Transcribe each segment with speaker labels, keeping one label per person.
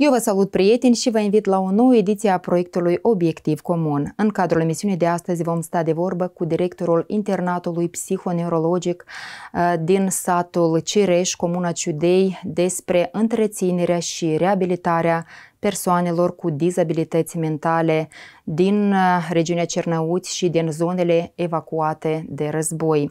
Speaker 1: Eu vă salut, prieteni, și vă invit la o nouă ediție a proiectului Obiectiv Comun. În cadrul emisiunii de astăzi vom sta de vorbă cu directorul internatului psihoneurologic uh, din satul Cireș, Comuna Ciudei, despre întreținerea și reabilitarea persoanelor cu dizabilități mentale din uh, regiunea Cernăuți și din zonele evacuate de război.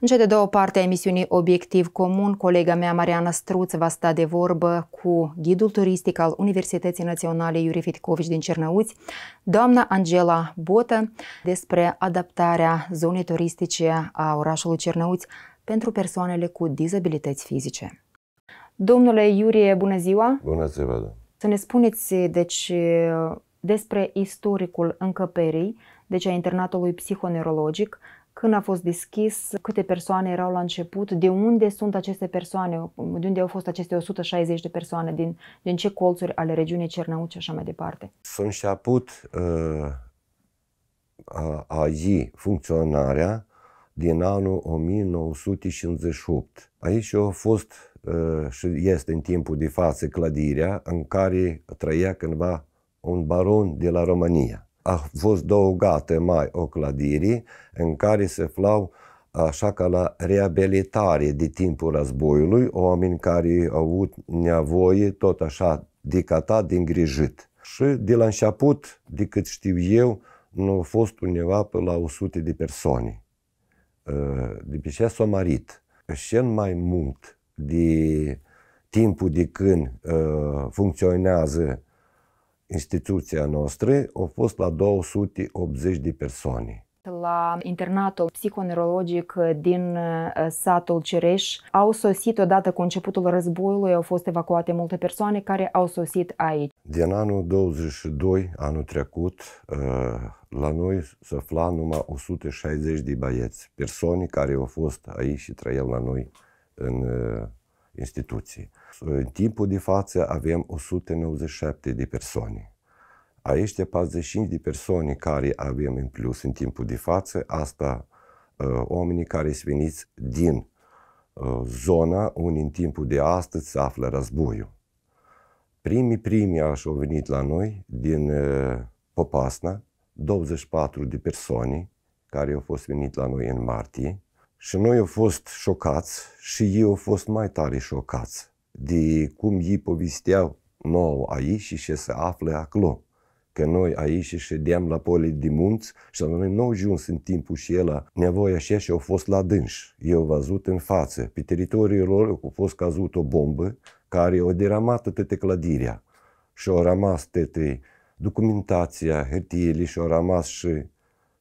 Speaker 1: În cea de două parte a emisiunii Obiectiv Comun, colega mea Mariana Struț va sta de vorbă cu ghidul turistic al Universității Naționale Iurie Fiticovici din Cernăuți, doamna Angela Botă, despre adaptarea zonei turistice a orașului Cernăuți pentru persoanele cu dizabilități fizice. Domnule Iurie, bună ziua! Bună ziua, da. Să ne spuneți, eh, deci, eh, despre istoricul încăperii, deci a internatului psihoneurologic, când a fost deschis, câte persoane erau la început, de unde sunt aceste persoane, de unde au fost aceste 160 de persoane, din, din ce colțuri ale regiunii Cernăuți și așa mai departe.
Speaker 2: S-a început uh, eh, a, a zi funcționarea din anul 1958. Aici a fost Eh, și este în timpul de față clădirea în care trăia cândva un baron de la România. A fost gate mai o clădire în care se aflau așa ca la reabilitare de timpul războiului, oameni care au avut nevoie tot așa de cata de îngrijit. Și de la început, de cât știu eu, nu au fost undeva pe la 100 de persoane. Eh, de pe ce s-a marit. Și mai mult, de timpul de când uh, funcționează instituția noastră, au fost la 280 de persoane.
Speaker 1: La internatul psihoneurologic din ă, satul Cereș au sosit odată cu începutul războiului, au fost evacuate multe persoane care au sosit aici.
Speaker 2: Din anul 22, anul trecut, ă, la noi se afla numai 160 de băieți, persoane care au fost aici și trăiau la noi în uh, instituții. În timpul de față avem 197 de persoane. Aici 45 de persoane care avem în plus în timpul de față, asta uh, oamenii care sunt veniți din uh, zona unde în timpul de astăzi se află războiul. Primii primi așa au venit la noi din Popasna, 24 de persoane care au fost venit la noi în martie, și noi au fost șocați și ei au fost mai tare șocați de cum ei povesteau nou aici și ce se află acolo. Că noi aici ședeam la poli de munți și noi nu au ajuns în timpul și el nevoia așa și au fost la dânși. Eu văzut în față. Pe teritoriul lor au fost cazut o bombă care o deramat toată clădirea și au rămas toată documentația, hârtiile și au rămas și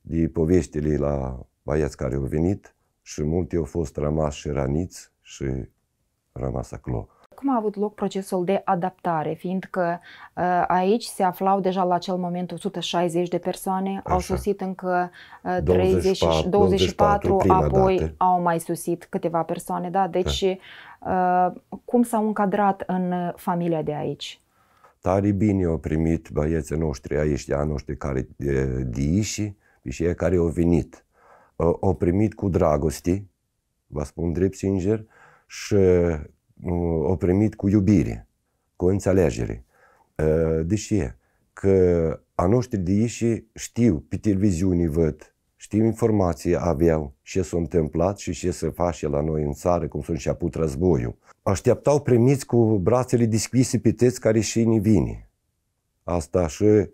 Speaker 2: de poveștile la băieți care au venit și mulți au fost rămas și raniți și rămas acolo.
Speaker 1: Cum a avut loc procesul de adaptare, fiindcă ă, aici se aflau deja la acel moment 160 de persoane, Așa. au sosit încă 30, 24, 24 apoi dată. au mai sosit câteva persoane, da? Deci da. Ă, cum s-au încadrat în familia de aici?
Speaker 2: Tare bine au primit băieții noștri aici, anul noștri care de, de ieși, și ei care au venit o primit cu dragoste, vă spun drept sincer, și o primit cu iubire, cu înțelegere. deși e Că a noștri de ieși știu, pe televiziune văd, știu informații aveau, ce s-a întâmplat și ce se face la noi în țară, cum s-a început războiul. Așteptau primiți cu brațele deschise pe teți care și ne vine. Asta și uh,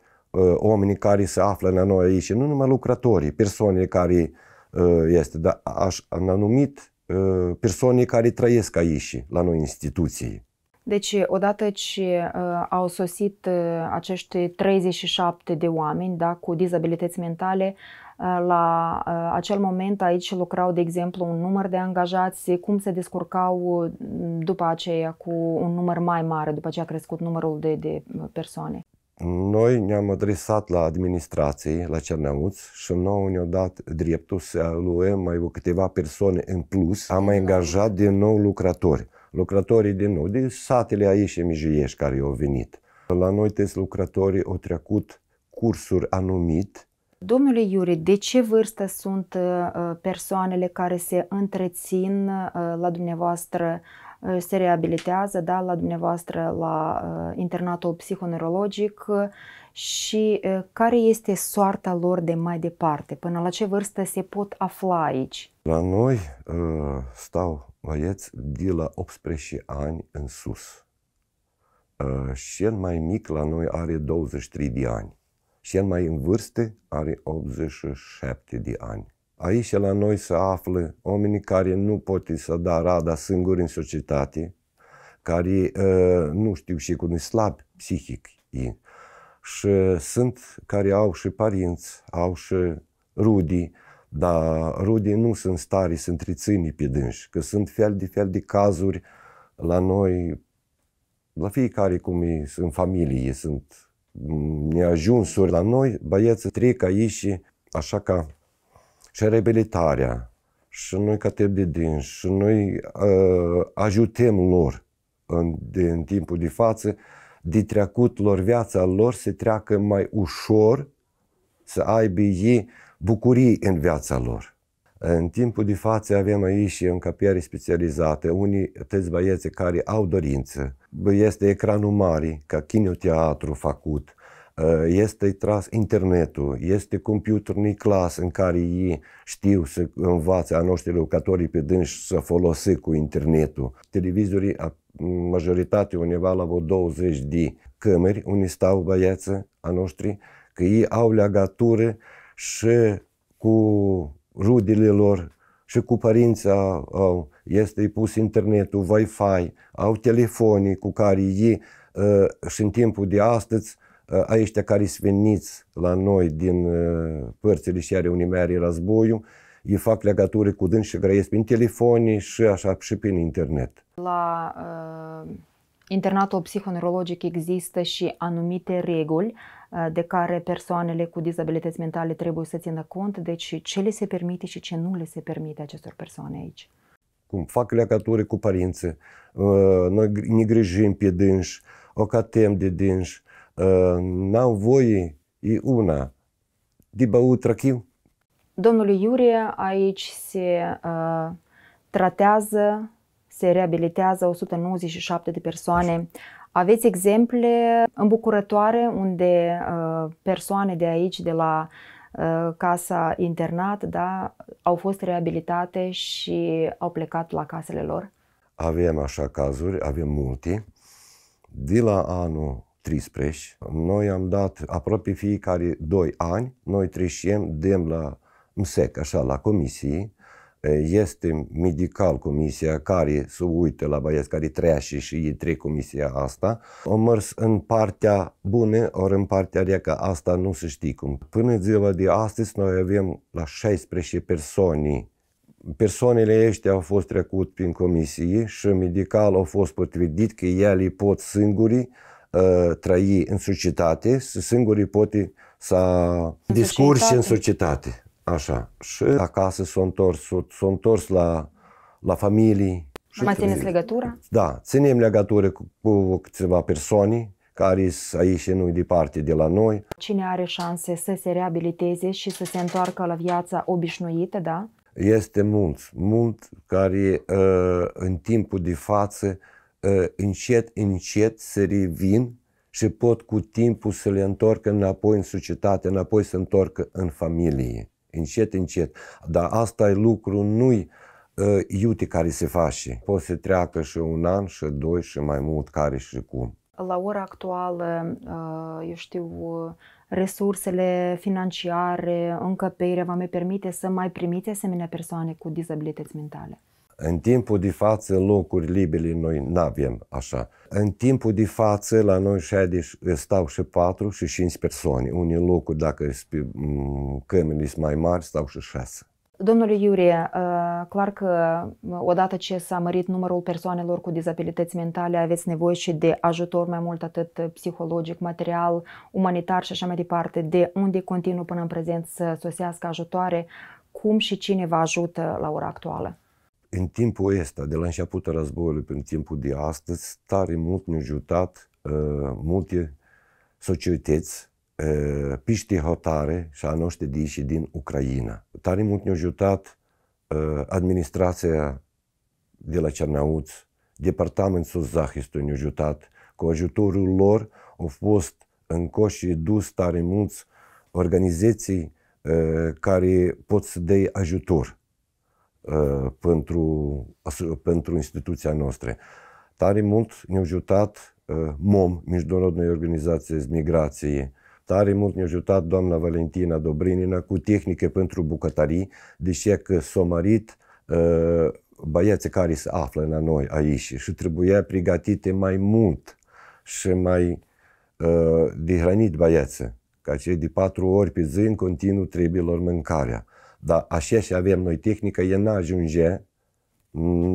Speaker 2: oamenii care se află la noi aici, nu numai lucrătorii, persoanele care uh, este, dar aș, am anumit persoanei care trăiesc aici, la noi instituții.
Speaker 1: Deci, odată ce uh, au sosit uh, acești 37 de oameni da, cu dizabilități mentale, uh, la uh, acel moment aici lucrau, de exemplu, un număr de angajați, cum se descurcau după aceea cu un număr mai mare, după ce a crescut numărul de, de persoane
Speaker 2: noi ne-am adresat la administrație, la Cernăuț și nouă ne-au dat dreptul să luăm mai câteva persoane în plus. Am mai angajat din nou lucrători. Lucrătorii din nou, de satele aici și Mijuiești care au venit. La noi toți lucrătorii au trecut cursuri anumit.
Speaker 1: Domnule Iuri, de ce vârstă sunt uh, persoanele care se întrețin uh, la dumneavoastră Э, se reabilitează da, la dumneavoastră la э, internatul psihoneurologic și э, care este soarta lor de mai departe? Până la ce vârstă se pot afla aici?
Speaker 2: La noi uh, stau băieți de la 18 ani în sus. Uh, cel mai mic la noi are 23 de ani. Cel mai în vârstă are 87 de ani aici la noi se află oamenii care nu pot să da rada singuri în societate, care ă, nu știu și cum e slab psihic Și sunt care au și părinți, au și rudii, dar rudii nu sunt stari, sunt rițini pe dânși, că sunt fel de fel de cazuri la noi, la fiecare cum e, sunt familie, sunt mm, neajunsuri la noi, băieții trec aici, așa ca și reabilitarea și noi ca de din și noi uh, ajutăm lor în, de, în timpul de față de trecut lor viața lor să treacă mai ușor să aibă ei bucurii în viața lor. În timpul de față avem aici și încăpiere specializate, unii tăți băieți care au dorință. Este ecranul mare, ca chinoteatru făcut, Eh, este tras internetul, este computerul clas în care ei știu să învațe a noștri lucrătorii pe dânși să folose cu internetul. Televizorii, majoritatea undeva la vreo 20 de cămeri, unde stau băieță a noștri, că ei au legătură și cu rudele lor, și cu părinții au este pus internetul, Wi-Fi, au telefonii cu care ei eh, și în timpul de astăzi Ă, aici care veniți la noi din ă, părțile și are mari războiul, îi fac legături cu dâns și grăiesc prin telefoni și așa și prin internet.
Speaker 1: La uh, internatul psihoneurologic există și anumite reguli uh, de care persoanele cu dizabilități mentale trebuie să țină cont, deci ce le se permite și ce nu le se permite acestor persoane aici.
Speaker 2: Cum fac legături cu părinții, uh, noi ne grijim pe dânși, o catem de dânși, Ă, voie, e una de băut rachiu.
Speaker 1: Domnule Iurie, aici se uh, tratează, se reabilitează 197 de persoane. Aveți exemple îmbucurătoare unde uh, persoane de aici, de la uh, casa internat, da, au fost reabilitate și au plecat la casele lor?
Speaker 2: Avem așa cazuri, avem multe. De la anul 13. Noi am dat aproape fiecare 2 ani, noi trecem, dem la MSEC, așa, la comisii, este medical comisia care se uită la băieți, care trece și ei trec comisia asta, O mers în partea bună, ori în partea rea, că asta nu se știe cum. Până ziua de astăzi noi avem la 16 persoane persoanele ăștia au fost trecut prin comisie și medical au fost potrivit că ei pot singuri Uh, trăi în societate, singurii poate să în discursi în societate. Așa. Și acasă s-au întors, s-au întors la, la familii. Mai țineți legătura? Da, ținem legătură cu, cu câteva persoane care sunt aici nu departe de la noi.
Speaker 1: Cine are șanse să se reabiliteze și să se întoarcă la viața obișnuită, da?
Speaker 2: Este mult, mult care uh, în timpul de față Ă, încet, încet să revin și pot cu timpul să le întorc înapoi în societate, înapoi să întorc în familie. Încet, încet. Dar asta e lucru, nu-i uh, iute care se face. Poți să treacă și un an, și doi, și mai mult, care și cum.
Speaker 1: La ora actuală, uh, eu știu, resursele financiare, încăperea, vă mai permite să mai primiți asemenea persoane cu dizabilități mentale?
Speaker 2: În timpul de față, locuri libere noi nu avem așa. În timpul de față, la noi ședeci stau și patru și cinci persoane. Unii locuri, dacă cămile sunt mm, mai mari, stau și șase.
Speaker 1: Domnule Iurie, uh, clar că uh, odată ce s-a mărit numărul persoanelor cu dizabilități mentale, aveți nevoie și de ajutor mai mult atât psihologic, material, umanitar și așa mai departe. De unde continuă până în prezent să sosească ajutoare? Cum și cine vă ajută la ora actuală?
Speaker 2: în timpul ăsta, de la începutul războiului până în timpul de astăzi, tare mult ne-au ajutat uh, multe societăți uh, piște hotare și a noștri de și din Ucraina. Tare mult ne-au ajutat uh, administrația de la Cernăuț, departamentul Zahistu ne-au ajutat. Cu ajutorul lor au fost încoși coșii dus tare mulți organizații uh, care pot să dea ajutor Uh, pentru, pentru instituția noastră. Tare mult ne-a ajutat MOM, Международная Organizație Migrației, Tare mult ne-a ajutat doamna Valentina Dobrinina cu tehnică pentru bucătării, deși că s-a marit uh, băieții care se află la noi aici și trebuia pregătite mai mult și mai uh, de hrănit băieții, ca cei de patru ori pe zi în continuu trebuie lor mâncarea. Dar așa și avem noi tehnică, e n-ajunge,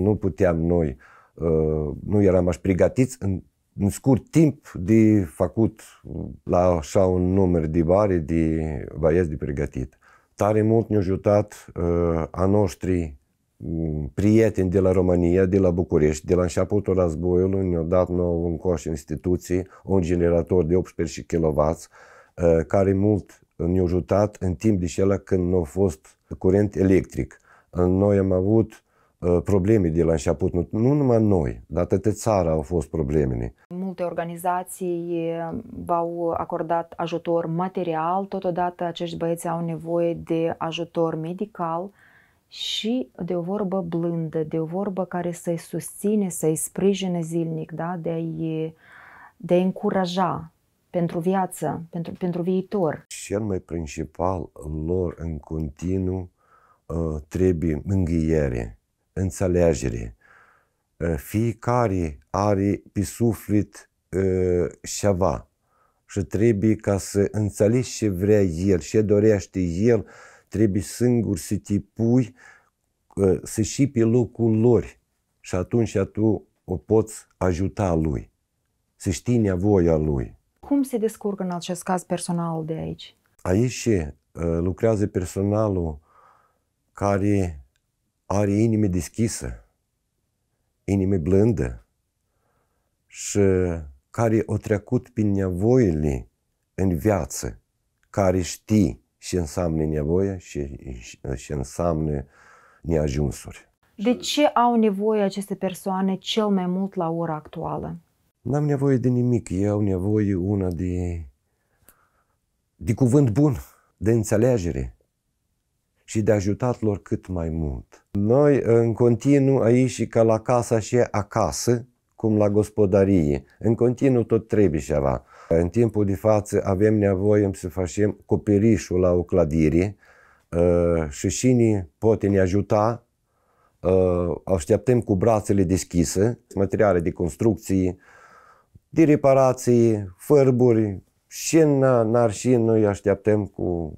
Speaker 2: nu puteam noi, uh, nu eram aș pregătiți în, în scurt timp de făcut la așa un număr de bari de băieți de pregătit. Tare mult ne-a ajutat uh, a noștri mm, prieteni de la România, de la București, de la începutul războiului, ne-au dat nou un coș instituții, un generator de 18 kW, uh, care mult ne-a ajutat în timp de când nu a fost curent electric. Noi am avut uh, probleme de la început, nu, nu numai noi, dar toată țara au fost problemele.
Speaker 1: Multe organizații uh, v-au acordat ajutor material, totodată acești băieți au nevoie de ajutor medical și de o vorbă blândă, de o vorbă care să-i susține, să-i sprijine zilnic, da? de, a-i, de a încuraja pentru viață, pentru, pentru viitor.
Speaker 2: Cel mai principal lor în continuu uh, trebuie mângâiere, înțelegere. Uh, fiecare are pe suflet uh, ceva și trebuie ca să înțelegi ce vrea el, ce dorește el, trebuie singur să te pui, să și pe locul lor și atunci tu o poți ajuta lui, să știi nevoia lui
Speaker 1: cum se descurcă în acest caz personalul de aici?
Speaker 2: Aici uh, lucrează personalul care are inimă deschisă, inimă blândă și care o trecut prin nevoile în viață, care știi ce înseamnă nevoie și ce înseamnă neajunsuri.
Speaker 1: De ce au nevoie aceste persoane cel mai mult la ora actuală?
Speaker 2: N-am nevoie de nimic, eu am nevoie una de, de cuvânt bun, de înțelegere și de ajutat lor cât mai mult. Noi în continuu aici și ca la casa și acasă, cum la gospodărie, în continuu tot trebuie ceva. În timpul de față avem nevoie să facem coperișul la o clădire uh, și cine poate ne ajuta, uh, așteptăm cu brațele deschise, materiale de construcții de reparații, fărburi, și în n noi așteptăm cu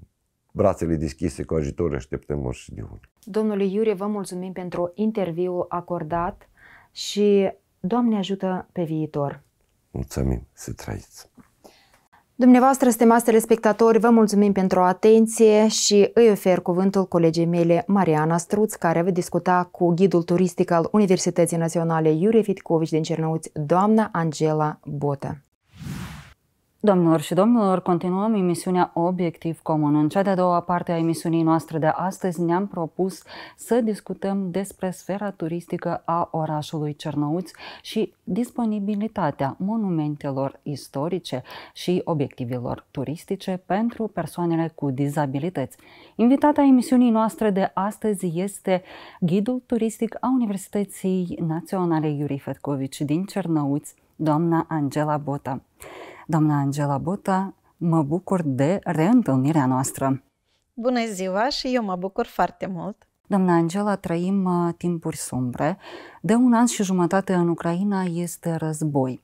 Speaker 2: brațele deschise, cu ajutor așteptăm orice de unul.
Speaker 1: Domnule Iurie, vă mulțumim pentru interviu acordat și Doamne ajută pe viitor!
Speaker 2: Mulțumim să trăiți!
Speaker 1: Dumneavoastră, stimați telespectatori, vă mulțumim pentru atenție și îi ofer cuvântul colegii mele, Mariana Struț, care va discuta cu ghidul turistic al Universității Naționale Iure Fitcovici din Cernăuți, doamna Angela Botă. Domnilor și domnilor, continuăm emisiunea Obiectiv Comun. În cea de-a doua parte
Speaker 3: a emisiunii noastre de astăzi ne-am propus să discutăm despre sfera turistică a orașului Cernăuți și disponibilitatea monumentelor istorice și obiectivelor turistice pentru persoanele cu dizabilități. Invitata emisiunii noastre de astăzi este ghidul turistic a Universității Naționale Iurii Fetcovici din Cernăuți, doamna Angela Bota. Doamna Angela Bota, mă bucur de reîntâlnirea noastră.
Speaker 4: Bună ziua și eu mă bucur foarte mult.
Speaker 3: Doamna Angela, trăim uh, timpuri sombre. De un an și jumătate în Ucraina este război.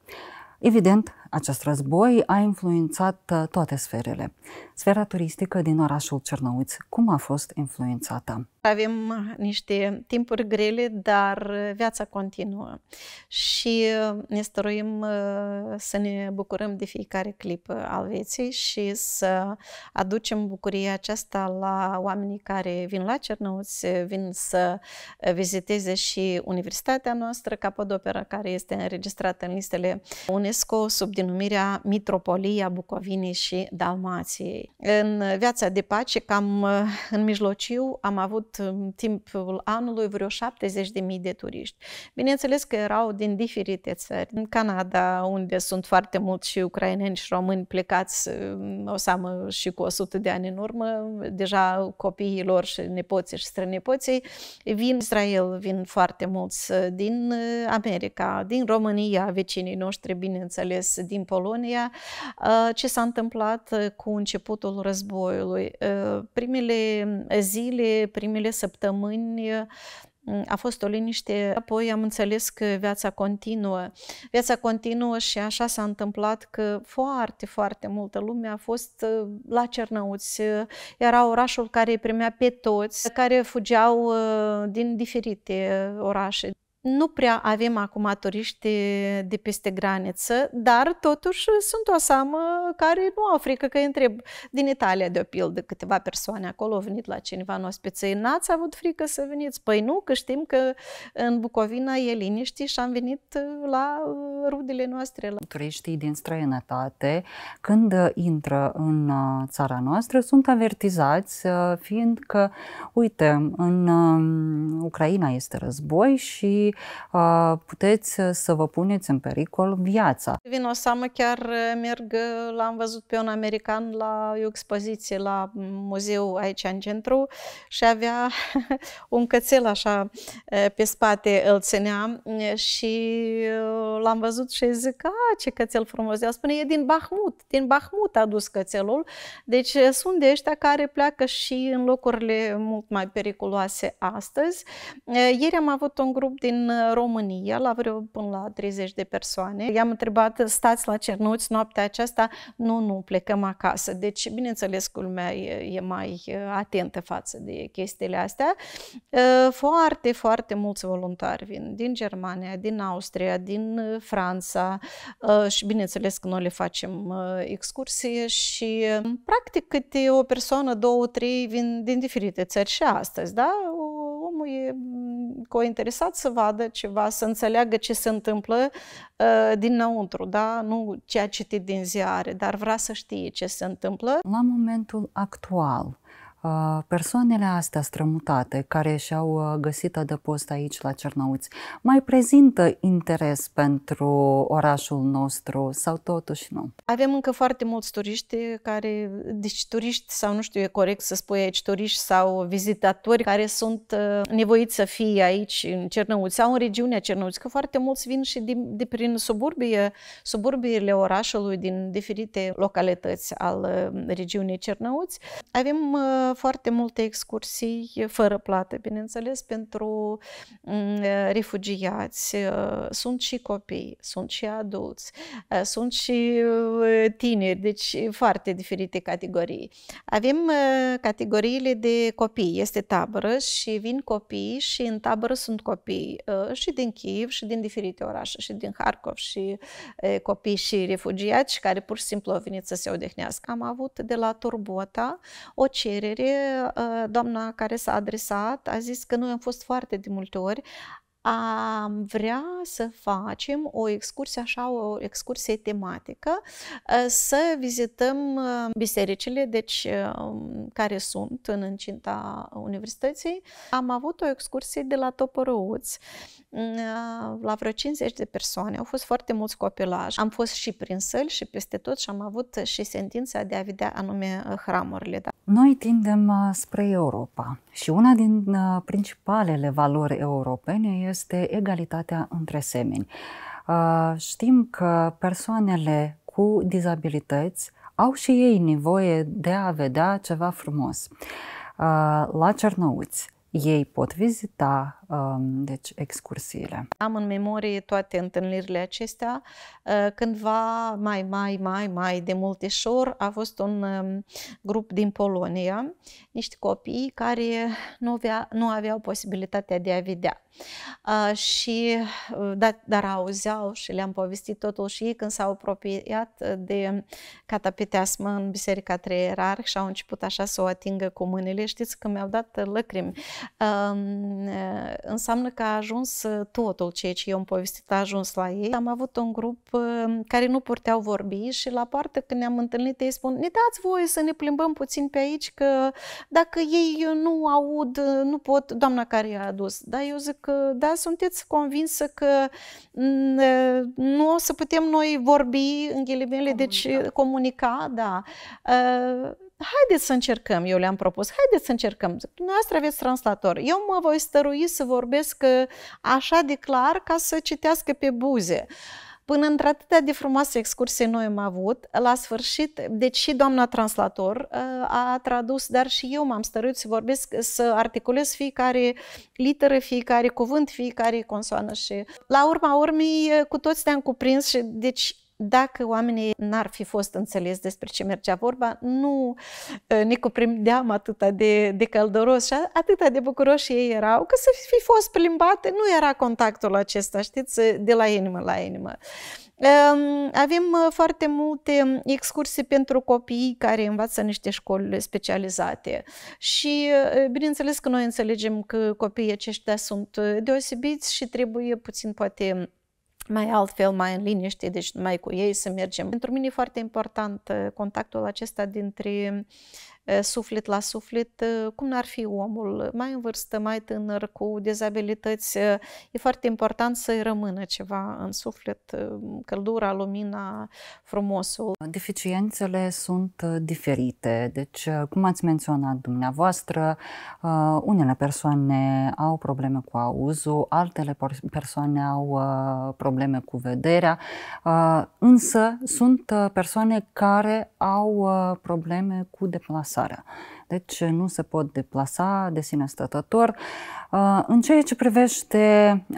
Speaker 3: Evident, acest război a influențat uh, toate sferele. Sfera turistică din orașul Cernăuți, cum a fost influențată?
Speaker 4: Avem uh, niște timpuri grele, dar uh, viața continuă și ne stăruim să ne bucurăm de fiecare clipă al vieții și să aducem bucuria aceasta la oamenii care vin la Cernăuți, vin să viziteze și universitatea noastră, Capodopera, care este înregistrată în listele UNESCO sub denumirea Mitropolia Bucovinei și Dalmației. În viața de pace, cam eh, în mijlociu, am avut eh, în timpul anului vreo 70.000 de turiști. Bineînțeles că erau din diferite țări. În Canada, unde sunt foarte mulți și ucraineni și români plecați, eh, o seamă și cu 100 de ani în urmă, deja copiilor lor și nepoții și strănepoții, vin Israel, vin foarte mulți din America, din România, vecinii noștri, bineînțeles, din Polonia, uh, ce s-a întâmplat uh, cu începutul războiului. Uh, primele zile, primele săptămâni, a fost o liniște, apoi am înțeles că viața continuă. Viața continuă și așa s-a întâmplat că foarte, foarte multă lume a fost la Cernăuți. Era orașul care îi primea pe toți, care fugeau din diferite orașe nu prea avem acum turiști de peste graniță, dar totuși sunt o seamă care nu au frică că întreb. Din Italia, de o pildă, câteva persoane acolo au venit la cineva în ospiței. N-ați avut frică să veniți? Păi nu, că știm că în Bucovina e liniște și am venit la uh, rudele noastre.
Speaker 3: Turiștii din străinătate, când uh, intră în uh, țara noastră, sunt avertizați, fiindcă, uite, în um, Ucraina este război și puteți uh, să vă puneți în pericol viața.
Speaker 4: Vin o seamă chiar uh, merg, uh, l-am văzut pe un american la o expoziție la muzeu aici în centru și avea un cățel așa pe spate îl ținea și l-am văzut și zic, a, ce cățel frumos. El spune, e din Bahmut, din Bahmut a dus cățelul. Deci sunt de ăștia care pleacă și în locurile mult mai periculoase astăzi. Ieri am avut un grup din Uh, România, la vreo până la 30 de persoane. I-am întrebat, stați la Cernuți noaptea aceasta? Nu, nu, plecăm acasă. Deci, bineînțeles că lumea e, e mai uh, atentă față de chestiile astea. Uh, foarte, foarte mulți voluntari vin din Germania, din Austria, din Franța și bineînțeles că noi le facem excursie și practic câte o persoană, două, trei vin din diferite țări și astăzi, da? omul e mm, cointeresat să vadă ceva, să înțeleagă ce se întâmplă uh, dinăuntru, da? nu a citit din ziare, dar vrea să știe ce se întâmplă.
Speaker 3: La momentul actual, Uh, persoanele astea strămutate care și-au uh, găsit adăpost aici la Cernăuți mai prezintă interes pentru orașul nostru sau totuși nu?
Speaker 4: Avem încă foarte mulți turiști care, deci turiști sau nu știu, e corect să spui aici turiști sau vizitatori care sunt uh, nevoiți să fie aici în Cernăuți sau în regiunea Cernăuți, că foarte mulți vin și din, de prin suburbie, suburbiile orașului din diferite localități al regiunii Cernăuți. Avem foarte multe excursii fără plată, bineînțeles, pentru mm, refugiați. Uh, sunt și copii, sunt și adulți, uh, sunt și uh, tineri, deci foarte diferite categorii. Avem categoriile de copii. Este tabără și vin copii și în tabără sunt copii și din Kiev și din diferite orașe, și din Harkov și copii și refugiați care pur și simplu au venit să se odihnească. Am avut de la Turbota o cerere cerere, uh, doamna care s-a adresat a zis că noi am fost foarte de multe ori am vrea să facem o excursie, așa, o excursie tematică, uh, să vizităm uh, bisericile, deci um, care sunt în încinta universității. Am avut o excursie de la Topărăuți, mm, uh, la vreo 50 de persoane, au fost foarte mulți copilași. Am fost și prin săli și peste tot și am avut și sentința de a vedea anume hramurile. Da.
Speaker 3: Noi tindem spre Europa și una din principalele valori europene este egalitatea între semeni. Uh, știm că persoanele cu dizabilități au și ei nevoie de a vedea ceva frumos. Uh, la Cernăuți ei pot vizita Um, deci excursiile.
Speaker 4: Am în memorie toate întâlnirile acestea. Uh, cândva, mai, mai, mai, mai de multe șor, a fost un um, grup din Polonia, niște copii care nu, avea, nu aveau posibilitatea de a vedea. Uh, și, uh, dar, dar auzeau și le-am povestit totul și ei când s-au apropiat de catapeteasmă în Biserica treierar, și au început așa să o atingă cu mâinile. Știți că mi-au dat lăcrimi um, înseamnă că a ajuns uh, totul ceea ce eu am povestit, a ajuns la ei. Am avut un grup uh, care nu purteau vorbi și la parte când ne-am întâlnit ei spun ne dați voie să ne plimbăm puțin pe aici că dacă ei uh, nu aud, nu pot, doamna care i-a adus. Da, eu zic că da, sunteți convinsă că mm, nu o să putem noi vorbi în ghilimele, deci, comunica. deci comunica, da. Uh, haideți să încercăm, eu le-am propus, haideți să încercăm, dumneavoastră aveți translator, eu mă voi stărui să vorbesc uh, așa de clar ca să citească pe buze. Până într-atâtea de frumoase excursie noi am avut, la sfârșit, deci și doamna translator uh, a tradus, dar și eu m-am stăruit să vorbesc, să articulez fiecare literă, fiecare cuvânt, fiecare consoană și la urma urmei uh, cu toți ne-am cuprins și deci dacă oamenii n-ar fi fost înțeles despre ce mergea vorba, nu ă, ne cuprindeam atât de, de călduros și atât de bucuroși ei erau, că să fi fost plimbate, nu era contactul acesta, știți, de la inimă la inimă. Avem ă, foarte multe excursii pentru copii care învață niște școli specializate și ă, bineînțeles că noi înțelegem că copiii aceștia sunt deosebiți și trebuie puțin poate mai altfel, mai în liniște, deci numai cu ei să mergem. Pentru mine e foarte important uh, contactul acesta dintre suflet la suflet, cum n-ar fi omul, mai în vârstă, mai tânăr, cu dezabilități, e foarte important să-i rămână ceva în suflet, căldura, lumina, frumosul. Deficiențele sunt
Speaker 3: diferite, deci cum ați menționat dumneavoastră, unele persoane au probleme cu auzul, altele persoane au probleme cu vederea, însă sunt persoane care au probleme cu deplasare deplasarea. Deci nu se pot deplasa de sine stătător. Uh, în ceea ce privește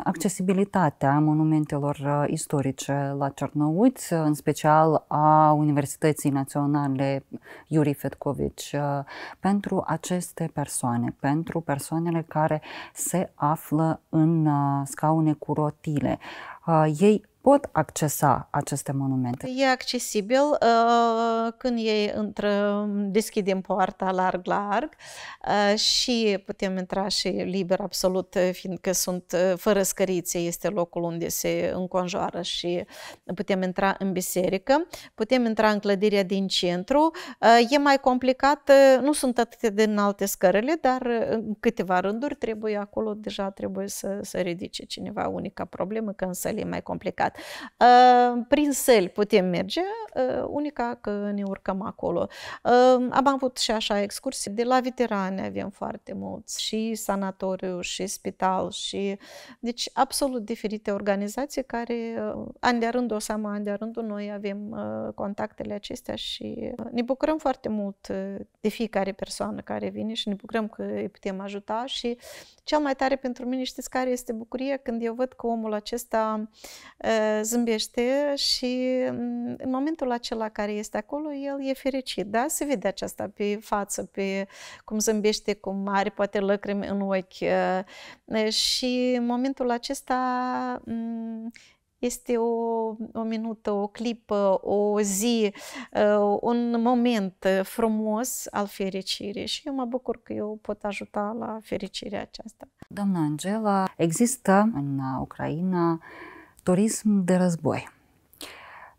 Speaker 3: accesibilitatea monumentelor uh, istorice la Cernăuți, uh, în special a Universității Naționale Iuri Fetcovici, pentru aceste persoane, pentru persoanele care se află în scaune cu rotile, ei pot accesa aceste monumente?
Speaker 4: E accesibil uh, când ei intră, deschidem poarta larg-larg uh, și putem intra și liber absolut, uh, fiindcă sunt uh, fără scărițe, este locul unde se înconjoară și putem intra în biserică, putem intra în clădirea din centru. Uh, e mai complicat, uh, nu sunt atât de înalte scările, dar uh, în câteva rânduri trebuie acolo, deja trebuie să, să ridice cineva unica problemă, că însă e mai complicat plecat. Ă, prin săl putem merge, ă, unica că ne urcăm acolo. Ă, am avut și așa excursii de la veterane avem foarte mulți, și sanatoriu, și spital, și deci absolut diferite organizații care an de rând, o seama, an de rândul, noi avem contactele acestea și ne bucurăm foarte mult de fiecare persoană care vine și ne bucurăm că îi putem ajuta și cel mai tare pentru mine știți care este bucuria când eu văd că omul acesta zâmbește și mm, în momentul acela care este acolo, el e fericit, da? Se vede aceasta pe față, pe cum zâmbește, cum are poate lăcrimi în ochi eh, și momentul acesta mm, este o, o minută, o clipă, o zi, eh, un moment frumos al fericirii și eu mă bucur că eu pot ajuta la fericirea aceasta.
Speaker 3: Doamna Angela, există în Ucraina Turism de război.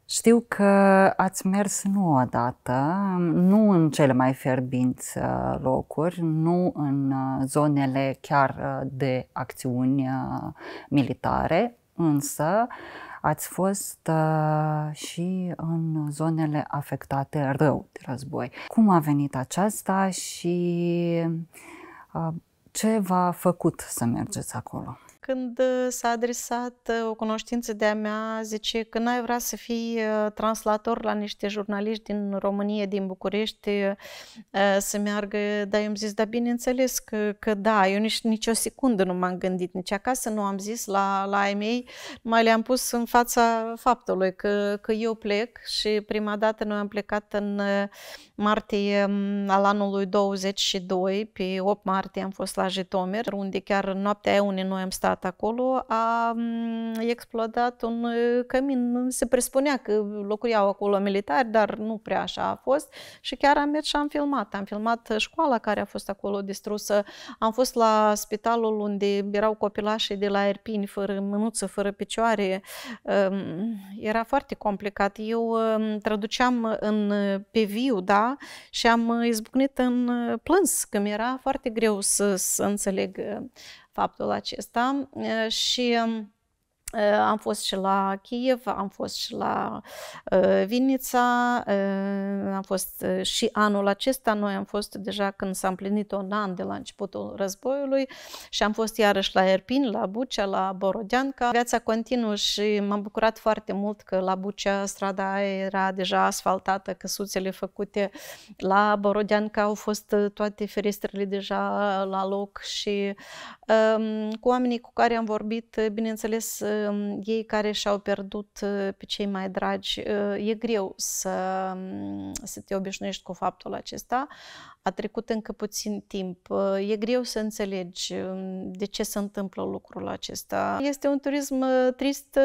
Speaker 3: Știu că ați mers nu odată, nu în cele mai fierbinți uh, locuri, nu în uh, zonele chiar uh, de acțiuni militare, însă ați fost și în zonele afectate rău de război. Cum a venit aceasta și ce v-a făcut să mergeți acolo?
Speaker 4: când uh, s-a adresat uh, o cunoștință de-a mea, zice că n-ai vrea să fii uh, translator la niște jurnaliști din România, din București, să meargă, dar eu am zis, da bineînțeles că, că da, eu nici, nici o secundă nu m-am gândit, nici acasă nu am zis la, la ai mei, mai le-am pus în fața faptului că, că eu plec și prima dată noi am plecat în martie um, al anului 22, pe 8 martie am fost la Jitomir, unde chiar noaptea noaptea unei noi am stat stat acolo a explodat un cămin. Se presupunea că locuiau acolo militari, dar nu prea așa a fost. Și chiar am mers și am filmat. Am filmat școala care a fost acolo distrusă. Am fost la spitalul unde erau copilașii de la Erpini, fără mânuță, fără picioare. Ehm, era foarte complicat. Eu ehm, traduceam în pe viu, da? Și am izbucnit în ehm, plâns, că mi era foarte greu să, să înțeleg faptul acesta și Eh, am fost și la Kiev, am fost și la eh, Vinița, eh, am fost și anul acesta, noi am fost deja când s-a împlinit un an de la începutul războiului și am fost iarăși la Erpin, la Bucea, la Borodianca. Viața continuă și m-am bucurat foarte mult că la Bucea strada era deja asfaltată, căsuțele făcute la Borodianca au fost toate ferestrele deja la loc și um, cu oamenii cu care am vorbit, bineînțeles, ei care și-au pierdut ă, pe cei mai dragi, ă, e greu să, să te obișnuiești cu faptul acesta. A trecut încă puțin timp. Ă, e greu să înțelegi de ce se întâmplă lucrul acesta. Este un turism trist,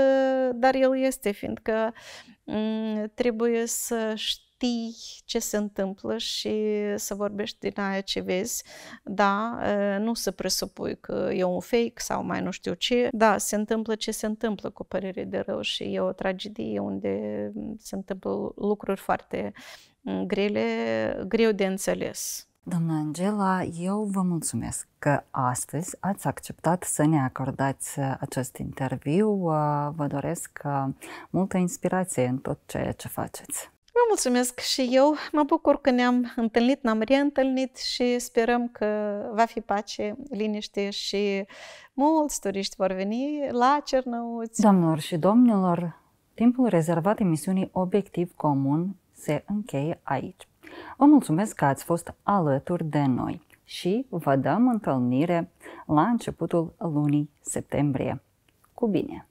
Speaker 4: dar el este, fiindcă trebuie să știi știi ce se întâmplă și să vorbești din aia ce vezi, da, nu să presupui că e un fake sau mai nu știu ce, da, se întâmplă ce se întâmplă cu părere de rău și e o tragedie unde se întâmplă lucruri foarte grele, greu de înțeles.
Speaker 3: Doamna Angela, eu vă mulțumesc că astăzi ați acceptat să ne acordați uh, acest interviu. Uh, vă doresc uh, multă inspirație în tot ceea ce faceți.
Speaker 4: Vă mulțumesc și eu. Mă bucur că ne-am întâlnit, ne-am reîntâlnit și sperăm că va fi pace, liniște și mulți turiști vor veni la Cernăuți.
Speaker 3: Doamnelor și domnilor, timpul rezervat emisiunii Obiectiv Comun se încheie aici. Vă mulțumesc că ați fost alături de noi și vă dăm întâlnire la începutul lunii septembrie. Cu bine!